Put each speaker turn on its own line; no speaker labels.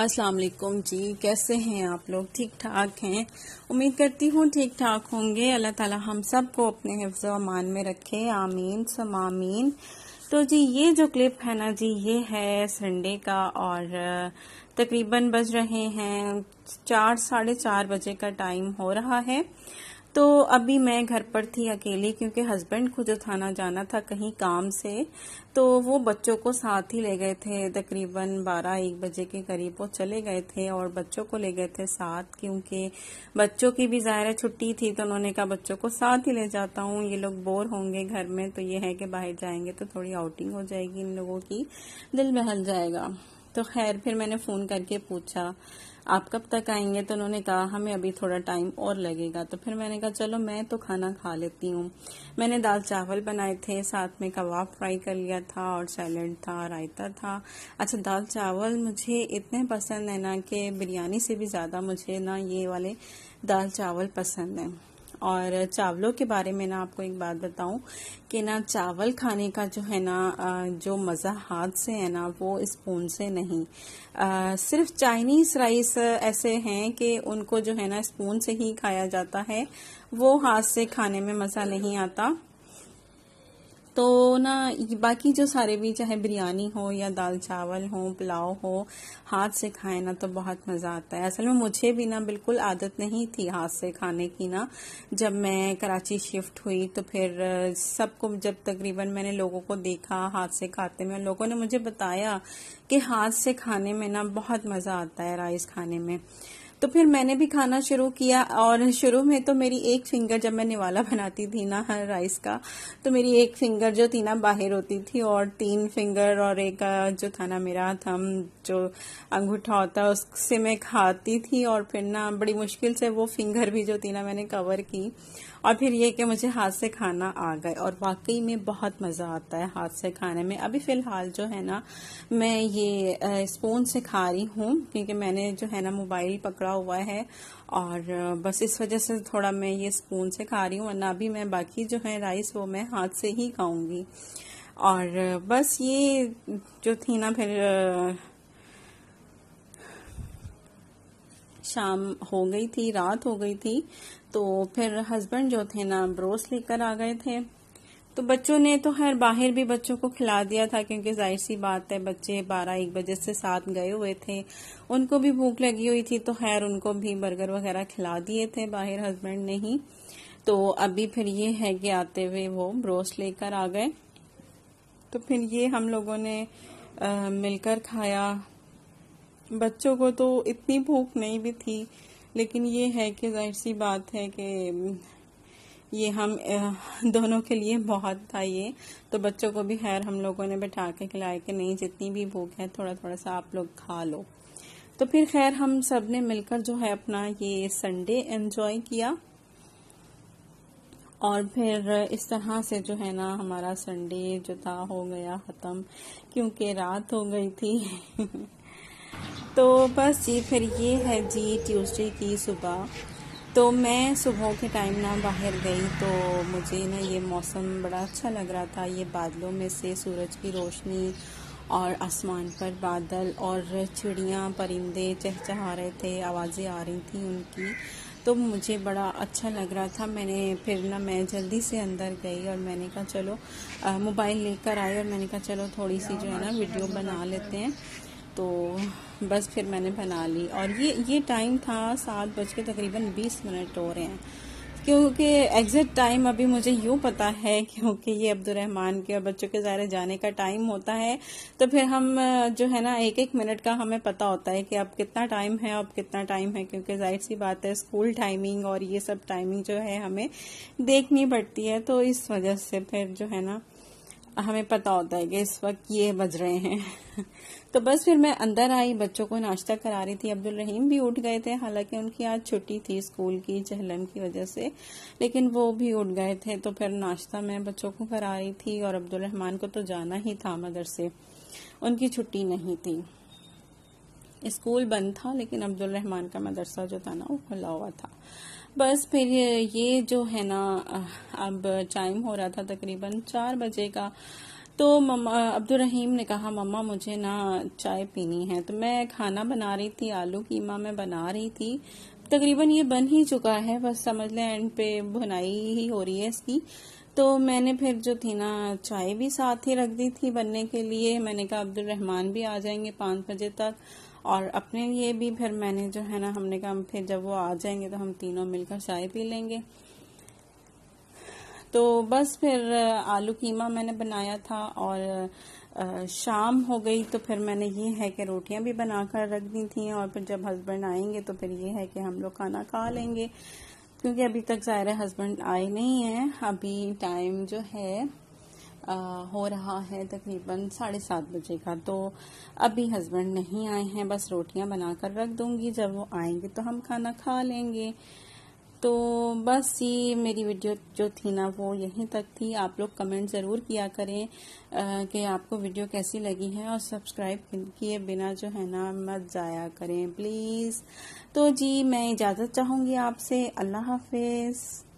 अस्सलाम वालेकुम जी कैसे हैं आप लोग ठीक ठाक हैं उम्मीद करती हूँ ठीक ठाक होंगे अल्लाह ताला हम सबको अपने हिफ्ज अमान में रखे आमीन समामीन तो जी ये जो क्लिप है ना जी ये है संडे का और तकरीबन बज रहे हैं चार साढ़े चार बजे का टाइम हो रहा है तो अभी मैं घर पर थी अकेली क्योंकि हस्बैंड को जो थाना जाना था कहीं काम से तो वो बच्चों को साथ ही ले गए थे तकरीबन बारह एक बजे के करीब वो चले गए थे और बच्चों को ले गए थे साथ क्योंकि बच्चों की भी ज़ाहिर छुट्टी थी तो उन्होंने कहा बच्चों को साथ ही ले जाता हूँ ये लोग बोर होंगे घर में तो ये है कि बाहर जाएंगे तो थोड़ी आउटिंग हो जाएगी इन लोगों की दिल बहल जाएगा तो खैर फिर मैंने फ़ोन करके पूछा आप कब तक आएंगे तो उन्होंने कहा हमें अभी थोड़ा टाइम और लगेगा तो फिर मैंने कहा चलो मैं तो खाना खा लेती हूँ मैंने दाल चावल बनाए थे साथ में कबाब फ्राई कर लिया था और सैलड था रायता था अच्छा दाल चावल मुझे इतने पसंद है ना कि बिरयानी से भी ज़्यादा मुझे ना ये वाले दाल चावल पसंद हैं और चावलों के बारे में ना आपको एक बात बताऊं कि ना चावल खाने का जो है ना जो मज़ा हाथ से है ना वो स्पून से नहीं आ, सिर्फ चाइनीज़ राइस ऐसे हैं कि उनको जो है ना स्पून से ही खाया जाता है वो हाथ से खाने में मज़ा नहीं आता तो ना बाकी जो सारे भी चाहे बिरयानी हो या दाल चावल हो पुलाव हो हाथ से खाए ना तो बहुत मज़ा आता है असल में मुझे भी ना बिल्कुल आदत नहीं थी हाथ से खाने की ना जब मैं कराची शिफ्ट हुई तो फिर सबको जब तकरीबन मैंने लोगों को देखा हाथ से खाते में लोगों ने मुझे बताया कि हाथ से खाने में ना बहुत मज़ा आता है राइस खाने में तो फिर मैंने भी खाना शुरू किया और शुरू में तो मेरी एक फिंगर जब मैं निवाला बनाती थी ना हर राइस का तो मेरी एक फिंगर जो थी ना बाहर होती थी और तीन फिंगर और एक जो था ना मेरा थम जो अंगूठा होता है उससे मैं खाती थी और फिर ना बड़ी मुश्किल से वो फिंगर भी जो थी ना मैंने कवर की और फिर ये कि मुझे हाथ से खाना आ गए और वाकई में बहुत मज़ा आता है हाथ से खाने में अभी फ़िलहाल जो है ना मैं ये स्पून से खा रही हूँ क्योंकि मैंने जो है ना मोबाइल पकड़ा हुआ है और बस इस वजह से थोड़ा मैं ये स्पून से खा रही हूँ वरना अभी मैं बाकी जो है राइस वो मैं हाथ से ही खाऊंगी और बस ये जो थी ना फिर शाम हो गई थी रात हो गई थी तो फिर हस्बैंड जो थे ना ब्रोस लेकर आ गए थे तो बच्चों ने तो खैर बाहर भी बच्चों को खिला दिया था क्योंकि जाहिर सी बात है बच्चे बारह एक बजे से साथ गए हुए थे उनको भी भूख लगी हुई थी तो खैर उनको भी बर्गर वगैरह खिला दिए थे बाहर हस्बैंड ने ही तो अभी फिर ये है कि आते हुए वो ब्रोस लेकर आ गए तो फिर ये हम लोगों ने आ, मिलकर खाया बच्चों को तो इतनी भूख नहीं भी थी लेकिन ये है कि जाहिर सी बात है कि ये हम दोनों के लिए बहुत था ये तो बच्चों को भी खैर हम लोगों ने बैठा के खिलाया कि नहीं जितनी भी भूख है थोड़ा थोड़ा सा आप लोग खा लो तो फिर खैर हम सब ने मिलकर जो है अपना ये संडे एंजॉय किया और फिर इस तरह से जो है ना हमारा संडे जो था हो गया ख़त्म क्योंकि रात हो गई थी तो बस जी फिर ये है जी ट्यूसडे की सुबह तो मैं सुबह के टाइम ना बाहर गई तो मुझे ना ये मौसम बड़ा अच्छा लग रहा था ये बादलों में से सूरज की रोशनी और आसमान पर बादल और चिड़िया परिंदे चहचहा रहे थे आवाज़ें आ रही थी उनकी तो मुझे बड़ा अच्छा लग रहा था मैंने फिर ना मैं जल्दी से अंदर गई और मैंने कहा चलो मोबाइल लेकर आई और मैंने कहा चलो थोड़ी सी जो है ना वीडियो बना लेते हैं तो बस फिर मैंने बना ली और ये ये टाइम था सात बज के तकरीबन बीस मिनट हो रहे हैं क्योंकि एग्ज़िट टाइम अभी मुझे यूँ पता है क्योंकि ये अब्दुलरहमान के और बच्चों के ज़ायरे जाने का टाइम होता है तो फिर हम जो है ना एक एक मिनट का हमें पता होता है कि अब कितना टाइम है अब कितना टाइम है क्योंकि जाहिर सी बात है स्कूल टाइमिंग और ये सब टाइमिंग जो है हमें देखनी पड़ती है तो इस वजह से फिर जो है ना हमें पता होता है कि इस वक्त ये बज रहे हैं तो बस फिर मैं अंदर आई बच्चों को नाश्ता करा रही थी अब्दुल रहीम भी उठ गए थे हालांकि उनकी आज छुट्टी थी स्कूल की चहलम की वजह से लेकिन वो भी उठ गए थे तो फिर नाश्ता मैं बच्चों को करा रही थी और अब्दुल रहमान को तो जाना ही था मदरसे उनकी छुट्टी नहीं थी स्कूल बंद था लेकिन अब्दुल रहमान का मदरसा जो था ना वो खुला हुआ था बस फिर ये जो है ना अब टाइम हो रहा था तकरीबन चार बजे का तो मम्मा अब्दुल रहीम ने कहा मम्मा मुझे ना चाय पीनी है तो मैं खाना बना रही थी आलू कीमा मैं बना रही थी तकरीबन ये बन ही चुका है बस समझ लें एंड पे भुनाई ही हो रही है इसकी तो मैंने फिर जो थी ना चाय भी साथ ही रख दी थी बनने के लिए मैंने कहा अब्दुल रहमान भी आ जाएंगे पाँच बजे तक और अपने लिए भी फिर मैंने जो है ना हमने कहा फिर जब वो आ जाएंगे तो हम तीनों मिलकर चाय पी लेंगे तो बस फिर आलू कीमा मैंने बनाया था और शाम हो गई तो फिर मैंने ये है कि रोटियां भी बनाकर रख दी थी और फिर जब हस्बैंड आएंगे तो फिर ये है कि हम लोग खाना खा लेंगे क्योंकि अभी तक है हस्बैंड आए नहीं हैं अभी टाइम जो है आ, हो रहा है तकरीबन साढ़े सात बजे का तो अभी हस्बैंड नहीं आए हैं बस रोटियां बनाकर रख दूंगी जब वो आएंगे तो हम खाना खा लेंगे तो बस ये मेरी वीडियो जो थी ना वो यहीं तक थी आप लोग कमेंट ज़रूर किया करें कि आपको वीडियो कैसी लगी है और सब्सक्राइब किए बिना जो है ना मत ज़ाया करें प्लीज़ तो जी मैं इजाज़त चाहूँगी आपसे अल्लाह हाफिज़